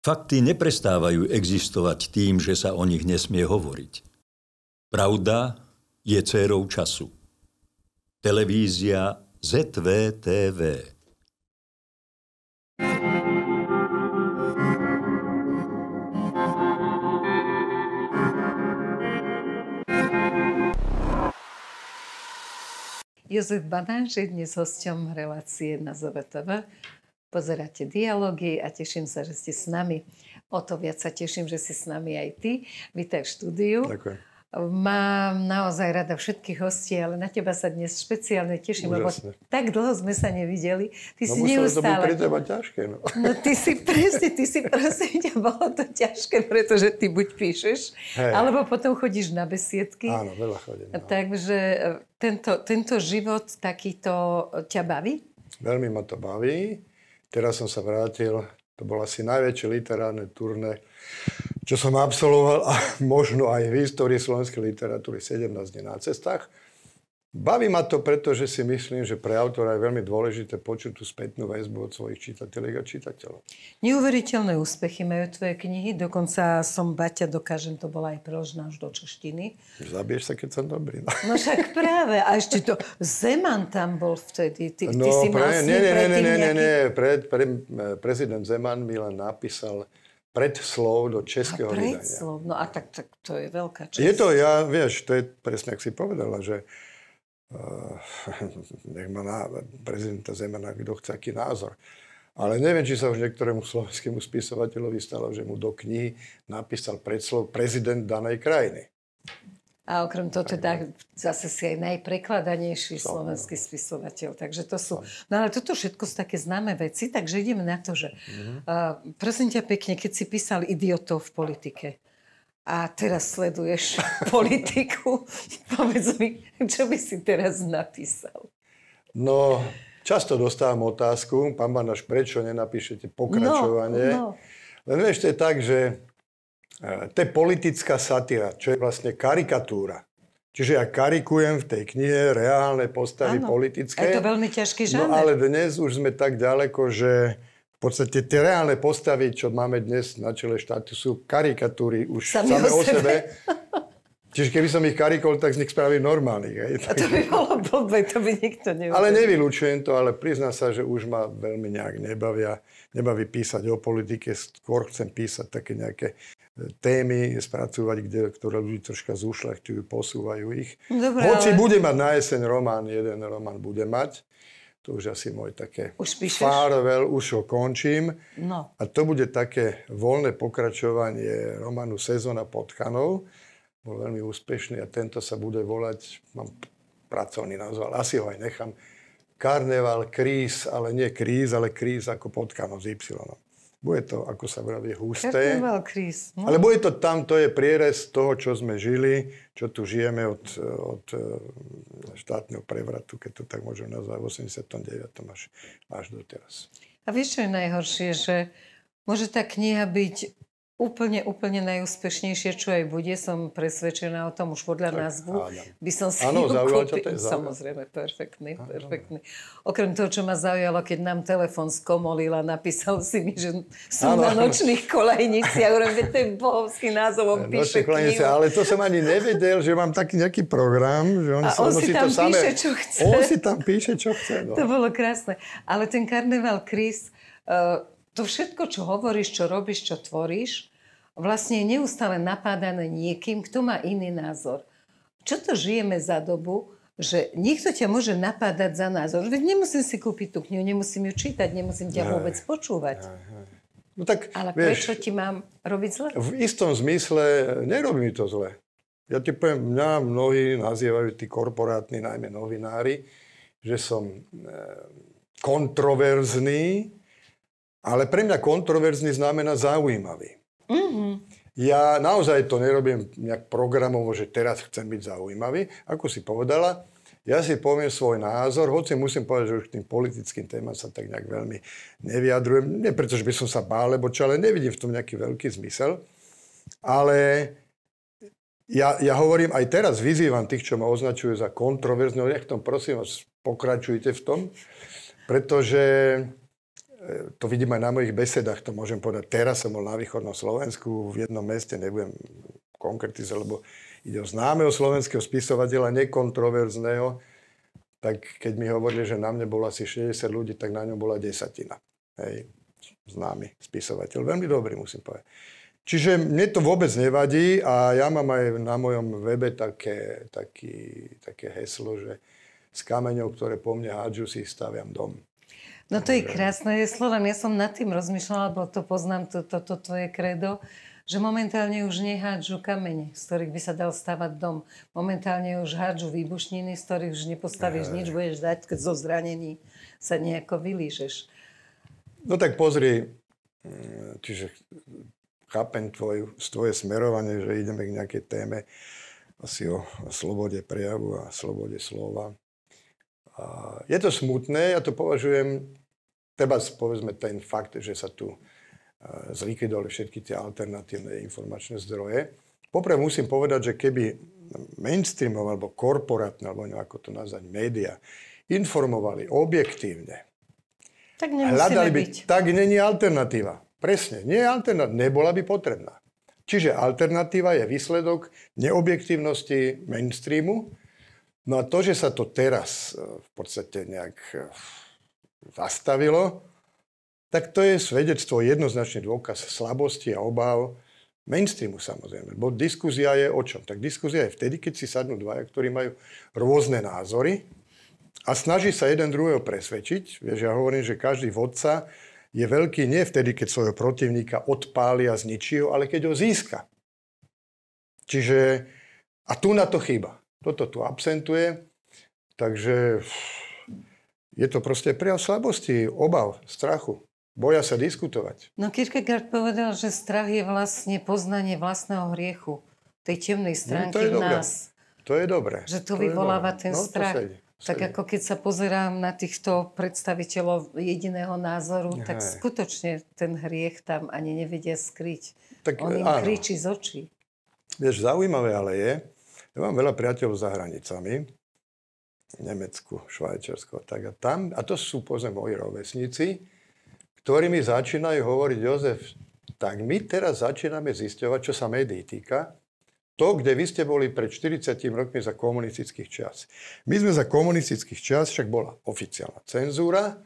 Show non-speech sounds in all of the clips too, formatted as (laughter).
Fakty neprestávajú existovať tým, že sa o nich nesmie hovoriť. Pravda je cérou času. Televízia ZVTV. Jozef Banáš je dnes hosťom relácie na ZVTV pozeráte dialógy a teším sa, že ste s nami. O to viac sa teším, že si s nami aj ty. Vítaj v štúdiu. Ďakujem. Mám naozaj rada všetkých hostí, ale na teba sa dnes špeciálne teším, lebo tak dlho sme sa nevideli. Ty no, si neustále... to pre ťažké, no. No ty si presne, ty si prosím ťa, bolo to ťažké, pretože ty buď píšeš, hey. alebo potom chodíš na besiedky. Áno, veľa chodím. No. Takže eh, tento, tento život takýto ťa baví? Veľmi ma to baví. Teraz som sa vrátil, to bol asi najväčšie literárne turné, čo som absolvoval a (laughs) možno aj v histórii slovenskej literatúry 17 dní na cestách. Baví ma to, pretože si myslím, že pre autora je veľmi dôležité počuť tú spätnú väzbu od svojich čitateľov a čitateľov. Neuveriteľné úspechy majú tvoje knihy, dokonca som Baťa, dokážem, to bola aj preložená až do češtiny. Zabiješ sa, keď som dobrý. No, no však práve, a ešte to, Zeman tam bol vtedy, ty, no, ty si mal nie, nie, nie, nie, nie, nie, nie, pred, pre, prezident Zeman mi len napísal predslov do českého a predslov, vydania. no a tak, tak to je veľká čest. Je to, ja, vieš, to je presne, ak si povedala, že Eh, (laughs) nech má na prezidenta Zemana, kto chce aký názor. Ale neviem, či sa už niektorému slovenskému spisovateľovi stalo, že mu do knihy napísal predslov prezident danej krajiny. A okrem toho teda zase si aj najprekladanejší to, slovenský no. spisovateľ. Takže to sú... No ale toto všetko sú také známe veci, takže ideme na to, že... Mm-hmm. Uh, prosím ťa pekne, keď si písal idiotov v politike, a teraz sleduješ (laughs) politiku. Povedz mi, čo by si teraz napísal? No, často dostávam otázku, pán Banaš, prečo nenapíšete pokračovanie? No, no. Len vieš, to je tak, že e, to je politická satíra, čo je vlastne karikatúra. Čiže ja karikujem v tej knihe reálne postavy ano. politické. Je to veľmi ťažký no, žáner. No ale dnes už sme tak ďaleko, že v podstate tie reálne postavy, čo máme dnes na čele štátu, sú karikatúry už sami, same o sebe. Čiže keby som ich karikol, tak z nich spravím normálnych. Hej. A to by bolo blbé, to by nikto nevedel. Ale nevylučujem to, ale prizná sa, že už ma veľmi nejak nebavia, nebaví písať o politike, skôr chcem písať také nejaké e, témy, spracovať, kde, ktoré ľudí troška zúšľachtujú, posúvajú ich. Dobre, Hoci ale... bude mať na jeseň román, jeden román bude mať, to už asi môj také už farewell, už ho končím. No. A to bude také voľné pokračovanie románu Sezona Potkanov. Bol veľmi úspešný a tento sa bude volať, mám pracovný názval, asi ho aj nechám, Karneval Kríz, ale nie Kríz, ale Kríz ako Potkano s Y. Bude to, ako sa vraví, husté. Well, no. Ale bude to tam, to je prierez toho, čo sme žili, čo tu žijeme od, od eh, štátneho prevratu, keď to tak môžem nazvať, v 89. až, až doteraz. A vieš, čo je najhoršie, že môže tá kniha byť úplne, úplne najúspešnejšie, čo aj bude, som presvedčená o tom už podľa tak, názvu, áno. by som si áno, To je Samozrejme, perfektný, perfektný. Okrem toho, čo ma zaujalo, keď nám telefon skomolil a napísal si mi, že sú áno, na nočných kolejniciach, to ten bohovský názov, on píše knihu. Ale to som ani nevedel, že mám taký nejaký program, že on, a on, on si tam to píše, čo chce. On si tam píše, čo chce. No. To bolo krásne. Ale ten karneval Chris, uh, to všetko, čo hovoríš, čo robíš, čo tvoríš, vlastne neustále napádané niekým, kto má iný názor. Čo to žijeme za dobu, že niekto ťa môže napádať za názor. Veď nemusím si kúpiť tú knihu, nemusím ju čítať, nemusím ťa aj, vôbec počúvať. Aj, aj. No tak, Ale vieš, prečo ti mám robiť zle? V istom zmysle nerobí mi to zle. Ja ti poviem, mňa mnohí nazývajú tí korporátni, najmä novinári, že som e, kontroverzný, ale pre mňa kontroverzný znamená zaujímavý. Mm-hmm. Ja naozaj to nerobím nejak programovo, že teraz chcem byť zaujímavý. Ako si povedala, ja si poviem svoj názor, hoci musím povedať, že už k tým politickým témam sa tak nejak veľmi neviadrujem. Nie preto, že by som sa bál, lebo čo, ale nevidím v tom nejaký veľký zmysel. Ale ja, ja hovorím aj teraz, vyzývam tých, čo ma označujú za kontroverzného, nech tom prosím vás, pokračujte v tom, pretože to vidím aj na mojich besedách, to môžem povedať. Teraz som bol na východnom Slovensku v jednom meste, nebudem konkretizovať, lebo ide o známeho slovenského spisovateľa, nekontroverzného, tak keď mi hovorili, že na mne bolo asi 60 ľudí, tak na ňom bola desatina. Hej. Známy spisovateľ. Veľmi dobrý, musím povedať. Čiže mne to vôbec nevadí a ja mám aj na mojom webe také, také, také heslo, že z kameňov, ktoré po mne hádžu, si staviam dom. No to je krásne heslo, len ja som nad tým rozmýšľala, lebo to poznám, toto to, to tvoje kredo, že momentálne už nehádžu kamene, z ktorých by sa dal stavať dom. Momentálne už hádžu výbušniny, z ktorých už nepostavíš nič, budeš dať, keď zo zranení sa nejako vylížeš. No tak pozri, mm, čiže chápem tvoju, tvoje smerovanie, že ideme k nejakej téme asi o, o slobode prejavu a slobode slova je to smutné, ja to považujem, treba povedzme ten fakt, že sa tu e, zlikvidovali všetky tie alternatívne informačné zdroje. Poprvé musím povedať, že keby mainstreamov alebo korporátne, alebo ako to nazvať, média, informovali objektívne, tak hľadali by, byť. tak není alternatíva. Presne, nie je alternatíva, nebola by potrebná. Čiže alternatíva je výsledok neobjektívnosti mainstreamu, No a to, že sa to teraz e, v podstate nejak e, zastavilo, tak to je svedectvo, jednoznačný dôkaz slabosti a obáv mainstreamu samozrejme. Bo diskuzia je o čom? Tak diskuzia je vtedy, keď si sadnú dvaja, ktorí majú rôzne názory a snaží sa jeden druhého presvedčiť. Vieš, ja hovorím, že každý vodca je veľký nie vtedy, keď svojho protivníka odpália, a zničí ho, ale keď ho získa. Čiže, a tu na to chýba. Toto tu absentuje, takže je to proste prejav slabosti, obav, strachu. Boja sa diskutovať. No Kierkegaard povedal, že strach je vlastne poznanie vlastného hriechu, tej temnej no, stránky no, v nás. Dobré. To je dobré. Že to, to vyvoláva ten no, strach. To sedí. Tak ako keď sa pozerám na týchto predstaviteľov jediného názoru, Hej. tak skutočne ten hriech tam ani nevedia skryť. Tak, On im áno. kričí z očí. Vieš, zaujímavé ale je, ja mám veľa priateľov za hranicami, Nemecku, Švajčiarsko tak a tam. A to sú pozem moji rovesníci, ktorí mi začínajú hovoriť, Jozef, tak my teraz začíname zisťovať, čo sa médií týka, to, kde vy ste boli pred 40 rokmi za komunistických čas. My sme za komunistických čas, však bola oficiálna cenzúra,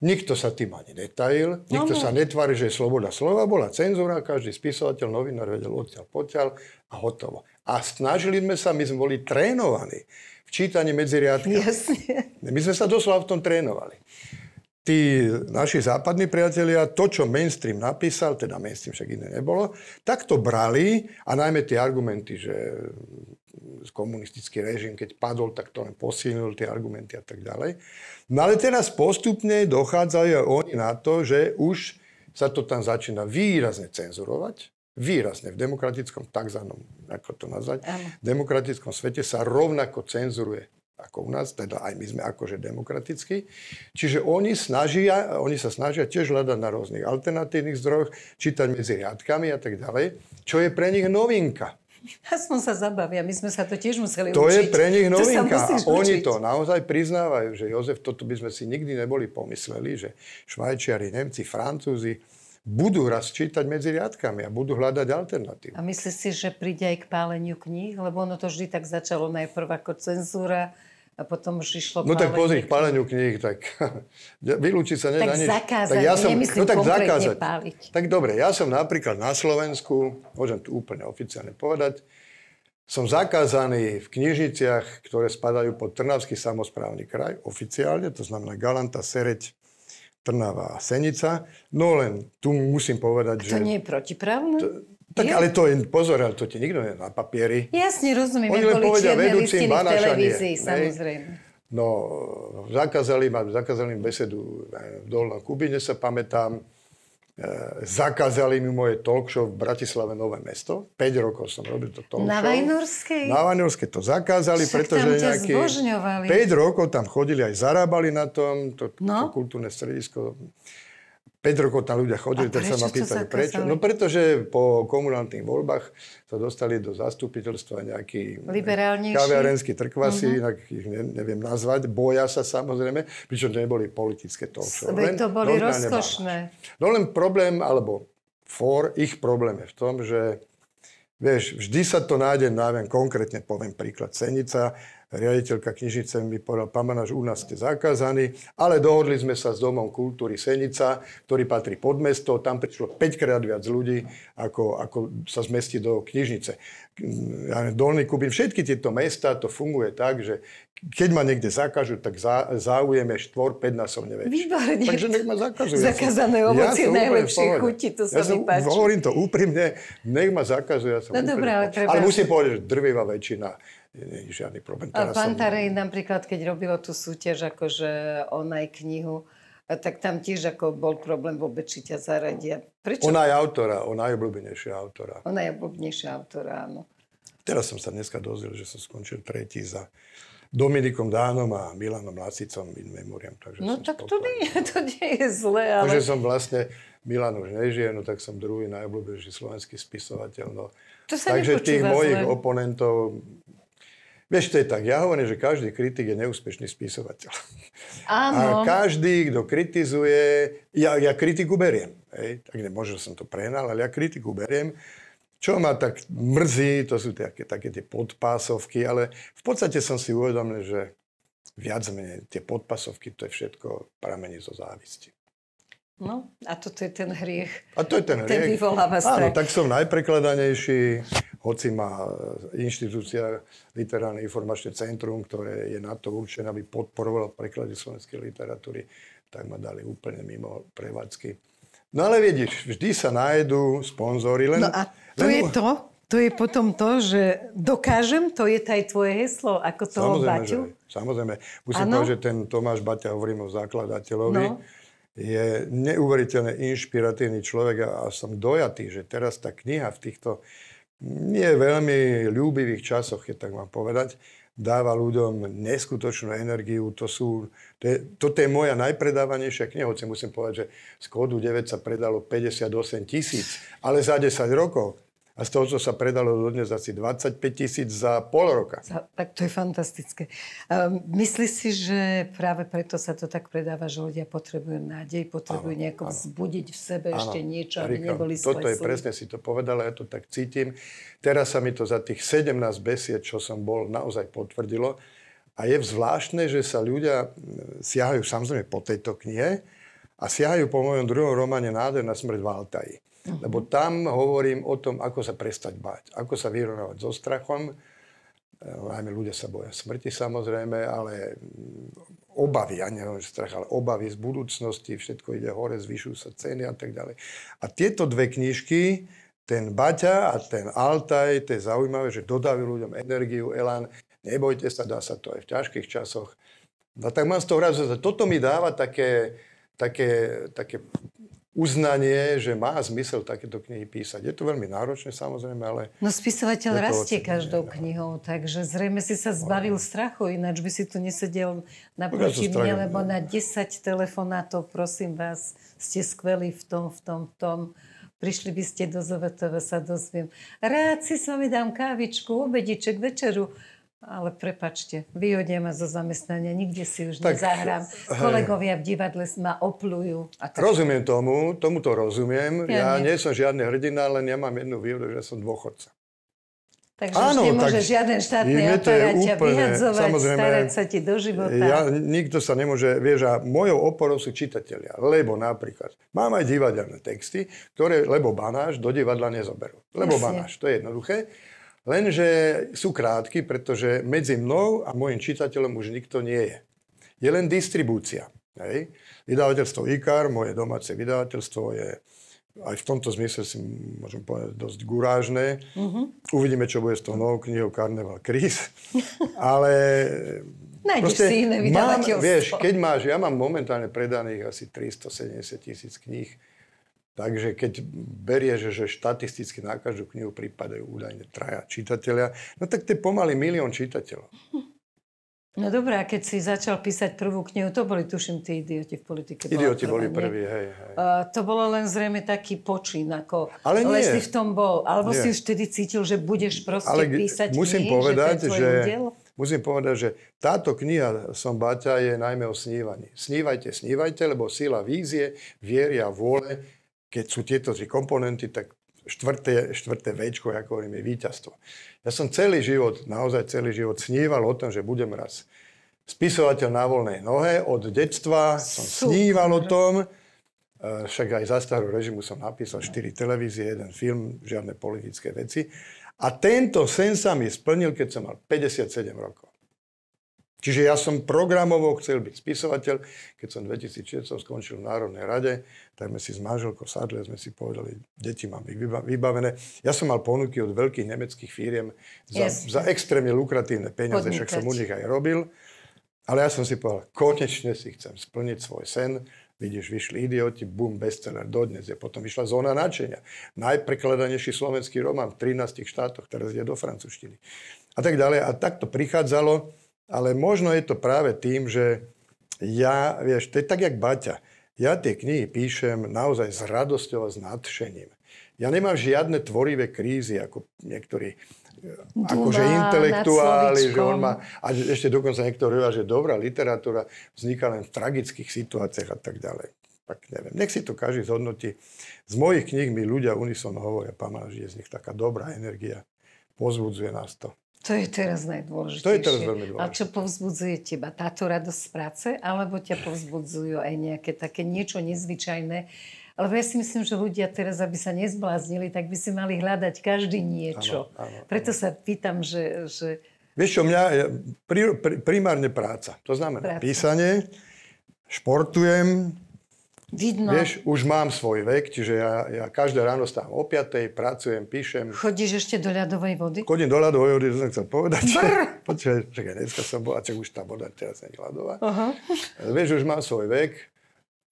nikto sa tým ani netajil, no nikto no, sa netvári, že je sloboda slova, bola cenzúra, každý spisovateľ, novinár vedel odtiaľ, potiaľ a hotovo. A snažili sme sa, my sme boli trénovaní v čítaní medzi riadkami. Jasne. My sme sa doslova v tom trénovali. Tí naši západní priatelia to, čo mainstream napísal, teda mainstream však iné nebolo, tak to brali a najmä tie argumenty, že komunistický režim, keď padol, tak to len posilnil tie argumenty a tak ďalej. No ale teraz postupne dochádzajú oni na to, že už sa to tam začína výrazne cenzurovať výrazne v demokratickom, takzvanom, ako to nazvať, V demokratickom svete sa rovnako cenzuruje ako u nás, teda aj my sme akože demokratickí. Čiže oni, snažia, oni sa snažia tiež hľadať na rôznych alternatívnych zdrojoch, čítať medzi riadkami a tak ďalej, čo je pre nich novinka. (laughs) Aspoň sa zabavia, my sme sa to tiež museli to učiť. To je pre nich novinka. A oni učiť. to naozaj priznávajú, že Jozef, toto by sme si nikdy neboli pomysleli, že Švajčiari, Nemci, Francúzi, budú raz čítať medzi riadkami a budú hľadať alternatívu. A myslíš si, že príde aj k páleniu kníh? Lebo ono to vždy tak začalo najprv ako cenzúra, a potom už išlo No tak pozri, k páleniu kníh, tak (laughs) vylúči sa nedá nič. Zakázať, tak ja som, no tak zakázať. Páliť. Tak dobre, ja som napríklad na Slovensku, môžem tu úplne oficiálne povedať, som zakázaný v knižniciach, ktoré spadajú pod Trnavský samozprávny kraj, oficiálne, to znamená Galanta, Sereď, Trnava a Senica. No len tu musím povedať, že... To nie je protiprávne? To, tak je? ale to je, pozor, ale to ti nikto nie na papieri. Jasne, rozumiem. Oni len povedia vedúcim banášanie. V samozrejme. No, zakázali ma, zakázali im besedu v Dolnom Kubine, sa pamätám, E, zakázali mi moje talk show v Bratislave Nové mesto. 5 rokov som robil to talk show. Na Vajnorskej? Na Vajnorskej to zakázali, Však pretože nejaké... Zbožňovali. 5 rokov tam chodili, aj zarábali na tom, to, no? to kultúrne stredisko 5 rokov tam ľudia chodili, tak sa ma pýtali, prečo? No pretože po komunálnych voľbách sa dostali do zastupiteľstva nejakí mm, kaviarenskí trkvasi, uh-huh. Mhm. inak ich ne, neviem nazvať, boja sa samozrejme, pričom to neboli politické talk show. Len, to boli rozkošné. Bávač. No len problém, alebo for, ich problém je v tom, že Vieš, vždy sa to nájde, no viem, konkrétne poviem príklad Senica, riaditeľka knižnice mi povedal, pán že u nás ste zakázaní, ale dohodli sme sa s Domom kultúry Senica, ktorý patrí pod mesto, tam prišlo 5 krát viac ľudí, ako, ako sa zmestí do knižnice. Hm, ja neviem, Dolný Kubín, všetky tieto mesta, to funguje tak, že keď ma niekde zakážu, tak zá, záujem je štvor, násobne väčší. Výborne. Takže nech ma Zakázané Zakazané ovoci ja najlepšie chuti, to sa ja mi páči. Hovorím to úprimne, nech ma zakazujú. Ja som no dobré, ale, treba... ale musím povedať, že drvivá väčšina nie je žiadny problém. A pán som... napríklad, keď robilo tú súťaž, akože on aj knihu, tak tam tiež ako bol problém vôbec, či ťa zaradia. Prečo? Ona je autora, ona je obľúbenejšia autora. Ona je obľúbenejšia autora, áno. Teraz som sa dneska dozvedel, že som skončil tretí za Dominikom Dánom a Milanom Lacicom in memoriam. Takže no tak to nie, to nie je zlé, ale... Takže som vlastne, Milan už nežije, no tak som druhý najobľúbenejší slovenský spisovateľ. No. To sa Takže tých mojich zle. oponentov Vieš, to je tak. Ja hovorím, že každý kritik je neúspešný spisovateľ. Áno. A každý, kto kritizuje... Ja, ja kritiku beriem. Hej? Tak nemôžem som to prehnal, ale ja kritiku beriem. Čo ma tak mrzí, to sú také, také tie podpásovky, ale v podstate som si uvedomil, že viac menej tie podpasovky, to je všetko pramení zo závisti. No, a toto je ten hriech. A to je ten hriech. Ten vyvoláva strach. Áno, tak som najprekladanejší, hoci má eh, inštitúcia literárne informačné centrum, ktoré je na to určené, aby podporovalo preklady slovenskej literatúry, tak ma dali úplne mimo prevádzky. No ale vidíš, vždy sa nájdú sponzory. Len, no a to len... je to? To je potom to, že dokážem, to je aj tvoje heslo, ako toho samozrejme, Baťu? Že, samozrejme. Musím ano? povedať, že ten Tomáš Baťa, hovorím o základateľovi, no. je neuveriteľne inšpiratívny človek a, a som dojatý, že teraz tá kniha v týchto nie veľmi ľúbivých časoch, je tak mám povedať, dáva ľuďom neskutočnú energiu. To sú, to je, toto je moja najpredávanejšia kniha, hoci musím povedať, že z kódu 9 sa predalo 58 tisíc, ale za 10 rokov. A z toho, čo sa predalo dnes, asi 25 tisíc za pol roka. Tak to je fantastické. Um, ehm, myslí si, že práve preto sa to tak predáva, že ľudia potrebujú nádej, potrebujú ano, nejako ano. vzbudiť v sebe ano. ešte niečo, aby Ríkam, neboli Toto je presne, si to povedala, ja to tak cítim. Teraz sa mi to za tých 17 besied, čo som bol, naozaj potvrdilo. A je zvláštne, že sa ľudia siahajú samozrejme po tejto knihe a siahajú po mojom druhom románe Nádej na smrť v Altaji. Lebo tam hovorím o tom, ako sa prestať báť, ako sa vyrovnávať so strachom. Eh, najmä ľudia sa boja smrti samozrejme, ale mm, obavy, ja neviem, že strach, ale obavy z budúcnosti, všetko ide hore, zvyšujú sa ceny a tak ďalej. A tieto dve knižky, ten Baťa a ten Altaj, to je zaujímavé, že dodávajú ľuďom energiu, elán. Nebojte sa, dá sa to aj v ťažkých časoch. No tak mám z toho rád, že toto mi dáva také, také, také uznanie, že má zmysel takéto knihy písať. Je to veľmi náročné samozrejme, ale... No spisovateľ rastie každou no. knihou, takže zrejme si sa zbavil no. strachu, ináč by si tu nesedel naproti ja mne, lebo na 10 telefonátov, prosím vás, ste skvelí v tom, v tom, v tom. Prišli by ste do ZVTV, sa dozviem. Rád si s vami dám kávičku, obediček, večeru. Ale prepačte, vyhodia ma zo zamestnania, nikde si už tak, nezahrám. Kolegovia v divadle ma oplujú. A tak. Rozumiem tomu, tomu to rozumiem. Ja, ja nie. nie som žiadny hrdina, len ja mám jednu výhodu, že som dôchodca. Takže Áno, už nemôže tak žiaden štátny aparát ťa vyhadzovať, samozrejme, starať sa ti do života. Ja, nikto sa nemôže, vieš, a mojou oporou sú čitatelia. Lebo napríklad, mám aj divadelné texty, ktoré, lebo banáš, do divadla nezoberú. Lebo Jasne. banáš, to je jednoduché. Lenže sú krátky, pretože medzi mnou a môjim čitateľom už nikto nie je. Je len distribúcia. Hej. Vydavateľstvo IKAR, moje domáce vydavateľstvo je aj v tomto zmysle si môžem povedať dosť gurážne. Uh-huh. Uvidíme, čo bude s tou novou knihou Karneval Kris. (laughs) Ale Nájdeš si iné vydavateľstvo. Mám, vieš, keď máš, ja mám momentálne predaných asi 370 tisíc kníh Takže keď berie, že, že štatisticky na každú knihu pripadajú údajne traja čitatelia, no tak to je pomaly milión čitateľov. No dobré, a keď si začal písať prvú knihu, to boli, tuším, tí idioti v politike. Idioti teda, boli prví, hej, hej. Uh, to bolo len zrejme taký počín, ako Ale nie. si v tom bol. Alebo nie. si už vtedy cítil, že budeš proste Ale písať musím knihy, povedať, že to je že, Musím povedať, že táto kniha Som Baťa je najmä o snívaní. Snívajte, snívajte, lebo sila vízie, vieria, vôle keď sú tieto tri komponenty, tak štvrté, štvrté Včko, ako hovorím, je víťazstvo. Ja som celý život, naozaj celý život sníval o tom, že budem raz spisovateľ na voľnej nohe. Od detstva som Super. sníval o tom, eh, však aj za starú režimu som napísal 4 televízie, jeden film, žiadne politické veci. A tento sen sa mi splnil, keď som mal 57 rokov. Čiže ja som programovo chcel byť spisovateľ. Keď som 2006 som skončil v Národnej rade, tak sme si s manželkou sadli a sme si povedali, deti mám ich vybavené. Ja som mal ponuky od veľkých nemeckých firiem za, yes. za extrémne lukratívne peniaze, Podnikať. však som u nich aj robil. Ale ja som si povedal, konečne si chcem splniť svoj sen. Vidíš, vyšli idioti, bum, bestseller, dodnes je. Potom vyšla Zóna nadšenia. Najprekladanejší slovenský román v 13 štátoch, teraz je do francúzštiny. A tak ďalej. A takto prichádzalo ale možno je to práve tým, že ja, vieš, to je tak, jak Baťa. Ja tie knihy píšem naozaj s radosťou a s nadšením. Ja nemám žiadne tvorivé krízy, ako niektorí e, Duma, akože intelektuáli, že on má, a ešte dokonca niekto hovorí, že dobrá literatúra vzniká len v tragických situáciách a tak ďalej. Tak neviem, nech si to každý zhodnotí. Z mojich kníh mi ľudia unison hovoria, pamá, že je z nich taká dobrá energia, pozbudzuje nás to. To je teraz najdôležitejšie. To je teraz veľmi dôležité. A čo povzbudzuje teba? Táto radosť z práce? Alebo ťa povzbudzujú aj nejaké také niečo nezvyčajné? Lebo ja si myslím, že ľudia teraz, aby sa nezbláznili, tak by si mali hľadať každý niečo. Áno, áno, Preto áno. sa pýtam, že... že... Vieš čo, mňa je pri, pri, primárne práca. To znamená práca. písanie, športujem, Vidno. Vieš, už mám svoj vek, čiže ja, ja každé ráno stávam o 5, pracujem, píšem. Chodíš ešte do ľadovej vody? Chodím do ľadovej vody, to som chcel povedať. (laughs) Počkaj, čakaj, dneska som bol, a čak už tá voda teraz nie je ľadová. Aha. Vieš, už mám svoj vek,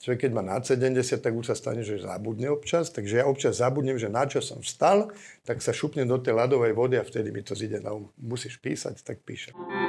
čiže keď má nad 70, tak už sa stane, že zabudne občas. Takže ja občas zabudnem, že na čo som vstal, tak sa šupnem do tej ľadovej vody a vtedy mi to zide na um. Musíš písať, tak píšem.